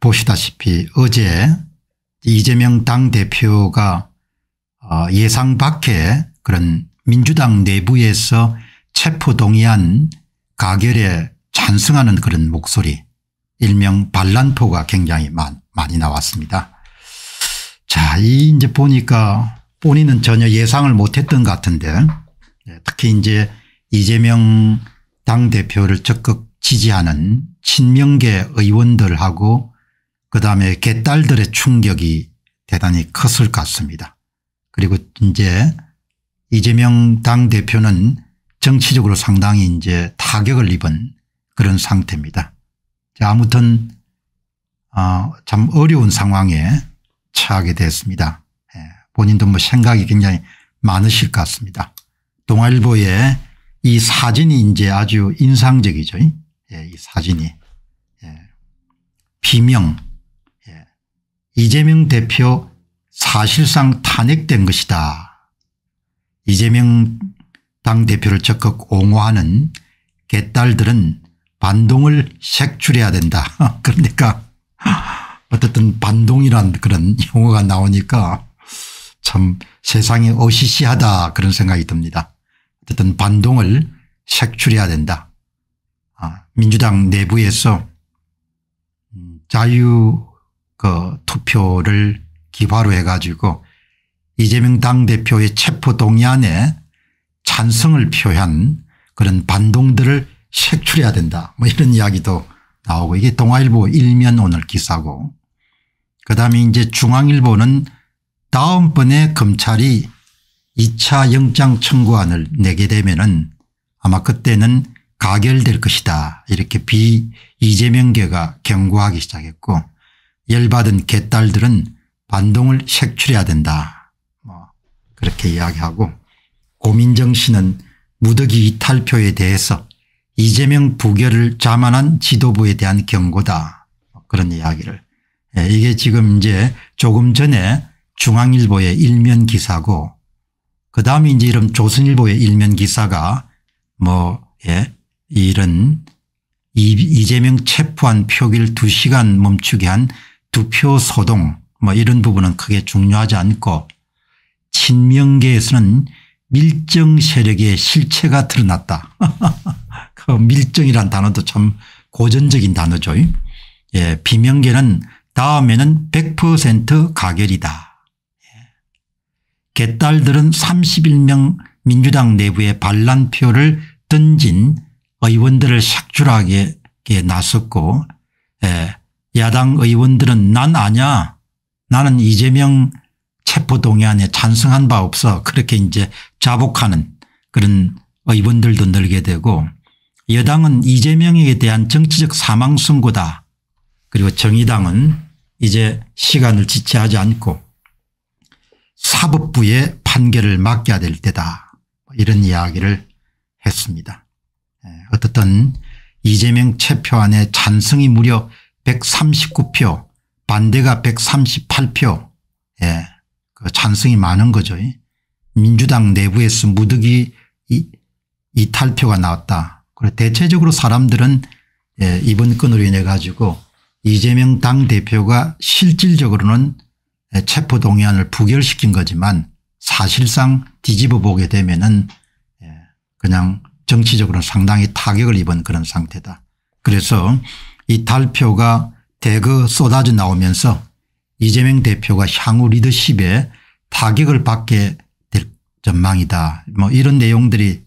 보시다시피 어제 이재명 당대표가 어, 예상 밖에 그런 민주당 내부에서 체포동의안 가결에 찬성하는 그런 목소리 일명 반란포가 굉장히 많이 나왔습니다. 자, 이 이제 보니까 본인은 전혀 예상을 못했던 것 같은데 네, 특히 이제 이재명 당대표를 적극 지지하는 친명계 의원들하고 그다음에 개딸들의 충격이 대단히 컸을 것 같습니다. 그리고 이제 이재명 당대표는 정치적으로 상당히 이제 타격을 입은 그런 상태입니다. 아무튼 어, 참 어려운 상황에 처하게 됐습니다. 예, 본인도 뭐 생각이 굉장히 많으실 것 같습니다. 동아일보의 이 사진이 이제 아주 인상적이죠. 이 예, 사진이. 예. 비명 이재명 대표 사실상 탄핵된 것이다. 이재명 당대표를 적극 옹호하는 개딸들은 반동을 색출해야 된다. 그러니까 어쨌든 반동이란 그런 용어가 나오니까 참 세상이 어시시하다 그런 생각이 듭니다. 어쨌든 반동을 색출해야 된다. 아, 민주당 내부에서 음, 자유 그 투표를 기화로 해가지고 이재명 당대표의 체포동의안에 찬성을 표한 그런 반동들을 색출해야 된다 뭐 이런 이야기도 나오고 이게 동아일보 일면 오늘 기사고 그다음에 이제 중앙일보는 다음번에 검찰이 2차 영장 청구안을 내게 되면은 아마 그때는 가결될 것이다 이렇게 비 이재명계가 경고하기 시작했고 열받은 개딸들은 반동을 색출해야 된다. 뭐 그렇게 이야기하고 고민정 씨는 무더기 이탈표에 대해서 이재명 부결을 자만한 지도부에 대한 경고다. 뭐 그런 이야기를. 예, 이게 지금 이제 조금 전에 중앙일보의 일면 기사고 그 다음에 이제 이런 조선일보의 일면 기사가 뭐 예, 이런 이재명 체포한 표기를 2시간 멈추게 한 투표 소동 뭐 이런 부분은 크게 중요하지 않고 친명계에서는 밀정 세력의 실체가 드러났다. 그 밀정이란 단어도 참 고전적인 단어죠. 예, 비명계는 다음에는 100% 가결이다. 예. 개딸들은 31명 민주당 내부의 반란표를 던진 의원들을 샥줄하게 나섰고 예, 야당 의원들은 난 아냐 나는 이재명 체포동의안에 찬성한 바 없어 그렇게 이제 자복하는 그런 의원들도 늘게 되고 여당은 이재명에 대한 정치적 사망 선고다 그리고 정의당은 이제 시간을 지체하지 않고 사법부의 판결을 맡겨야 될 때다 이런 이야기를 했습니다. 예, 어떻든 이재명 체포안에 찬성이 무려 139표 반대가 138표 예, 그 찬성이 많은 거죠. 민주당 내부에서 무더 이, 이탈표가 나왔다. 그래 대체적으로 사람들은 예, 이번 건으로 인해 가지고 이재명 당대표가 실질적으로는 예, 체포동의안을 부결시킨 거지만 사실상 뒤집어 보게 되면은 예, 그냥 정치적으로 상당히 타격을 입은 그런 상태다. 그래서 이 달표가 대거 쏟아져 나오면서 이재명 대표가 향후 리더십에 타격을 받게 될 전망이다. 뭐 이런 내용들이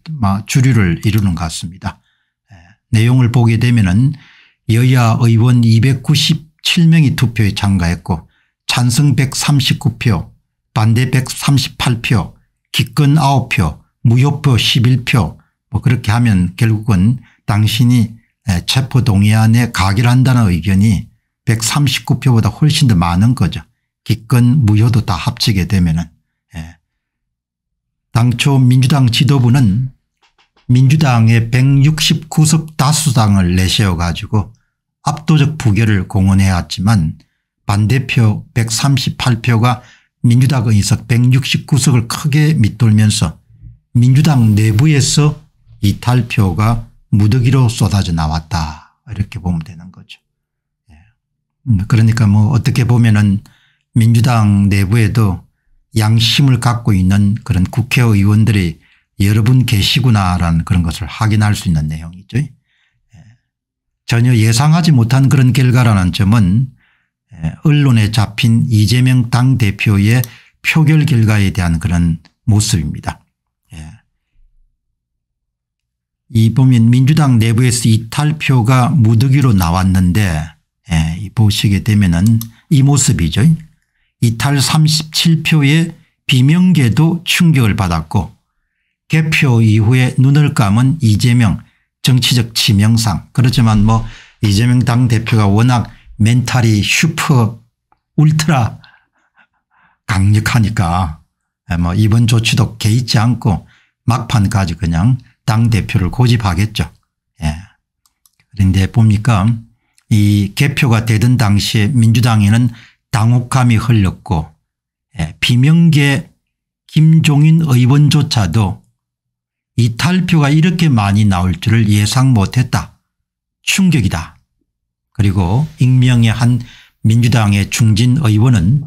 주류를 이루는 것 같습니다. 예, 내용을 보게 되면은 여야 의원 297명이 투표에 참가했고 찬성 139표 반대 138표 기권 9표 무효표 11표 뭐 그렇게 하면 결국은 당신이 예, 체포동의안에 가결 한다는 의견이 139표보다 훨씬 더 많은 거죠. 기권 무효도 다 합치게 되면은 예. 당초 민주당 지도부는 민주당의 169석 다수당을 내세워 가지고 압도적 부결을 공언해왔지만 반대표 138표가 민주당 의석 169석을 크게 밑돌면서 민주당 내부에서 이탈표가 무더기로 쏟아져 나왔다 이렇게 보면 되는 거죠. 예. 음, 그러니까 뭐 어떻게 보면은 민주당 내부에도 양심을 갖고 있는 그런 국회의원들이 여러분 계시구나라는 그런 것을 확인할 수 있는 내용이죠. 예. 전혀 예상하지 못한 그런 결과라는 점은 예, 언론에 잡힌 이재명 당대표의 표결 결과에 대한 그런 모습입니다. 이 보면 민주당 내부에서 이탈표가 무더기로 나왔는데 예, 보시게 되면은 이 모습이죠. 이탈 37표의 비명계도 충격을 받았고 개표 이후에 눈을 감은 이재명 정치적 치명상 그렇지만 뭐 이재명 당대표가 워낙 멘탈이 슈퍼 울트라 강력하니까 예, 뭐 이번 조치도 개의치 않고 막판까지 그냥 당대표를 고집하겠죠. 예. 그런데 봅니까 이 개표가 되던 당시에 민주당에는 당혹감이 흘렀고 예. 비명계 김종인 의원조차도 이탈표가 이렇게 많이 나올 줄을 예상 못했다. 충격이다. 그리고 익명의 한 민주당의 중진 의원은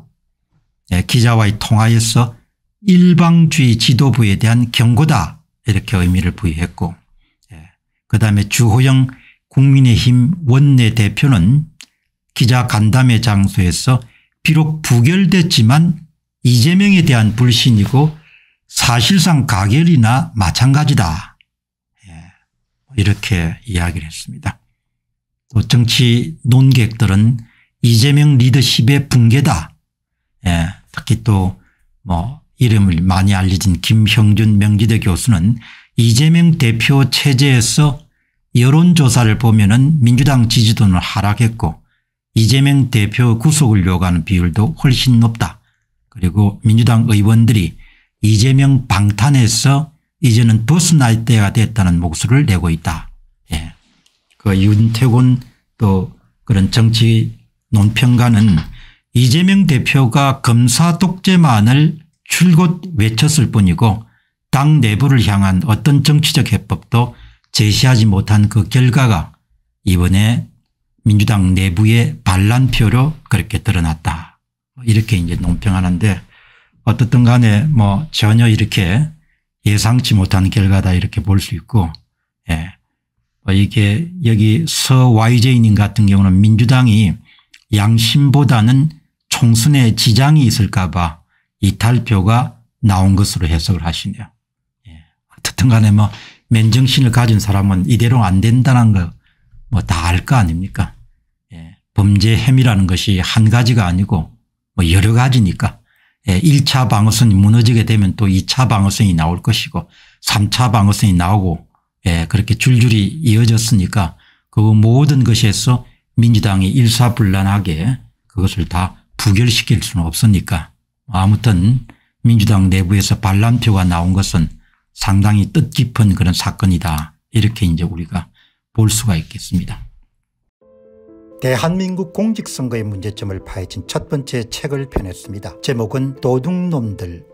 예, 기자와의 통화에서 일방주의 지도부에 대한 경고다 이렇게 의미를 부여했고 예. 그다음에 주호영 국민의힘 원내대표는 기자 간담회 장소에서 비록 부결됐지만 이재명에 대한 불신이고 사실상 가결이나 마찬가지다 예. 이렇게 이야기를 했습니다. 또 정치 논객들은 이재명 리더십의 붕괴다. 예. 특히 또뭐 이름을 많이 알려진 김형준 명지대 교수는 이재명 대표 체제에서 여론조사를 보면 은 민주당 지지도는 하락했고 이재명 대표 구속을 요구하는 비율도 훨씬 높다. 그리고 민주당 의원들이 이재명 방탄에서 이제는 벗어날 때가 됐다는 목소리를 내고 있다. 예. 그 윤태곤 또 그런 정치 논평가는 이재명 대표가 검사 독재만을 줄곧 외쳤을 뿐이고 당 내부를 향한 어떤 정치적 해법도 제시하지 못한 그 결과가 이번에 민주당 내부의 반란표로 그렇게 드러났다. 뭐 이렇게 이제 논평하는데 어떻든 간에 뭐 전혀 이렇게 예상치 못한 결과다 이렇게 볼 수 있고 예. 뭐 이게 여기 서 YJ님 같은 경우는 민주당이 양심보다는 총선에 지장이 있을까 봐 이탈표가 나온 것으로 해석을 하시네요. 예. 어떻든 간에 뭐 맨정신을 가진 사람은 이대로 안 된다는 거 뭐 다 알거 뭐 아닙니까? 예. 범죄 혐의라는 것이 한 가지가 아니고 뭐 여러 가지니까 예. 1차 방어선이 무너지게 되면 또 2차 방어선이 나올 것이고 3차 방어선이 나오고 예. 그렇게 줄줄이 이어졌으니까 그 모든 것에서 민주당이 일사불란하게 그것을 다 부결시킬 수는 없으니까 아무튼 민주당 내부에서 반란표가 나온 것은 상당히 뜻깊은 그런 사건이다. 이렇게 이제 우리가 볼 수가 있겠습니다. 대한민국 공직선거의 문제점을 파헤친 첫 번째 책을 펴냈습니다. 제목은 도둑놈들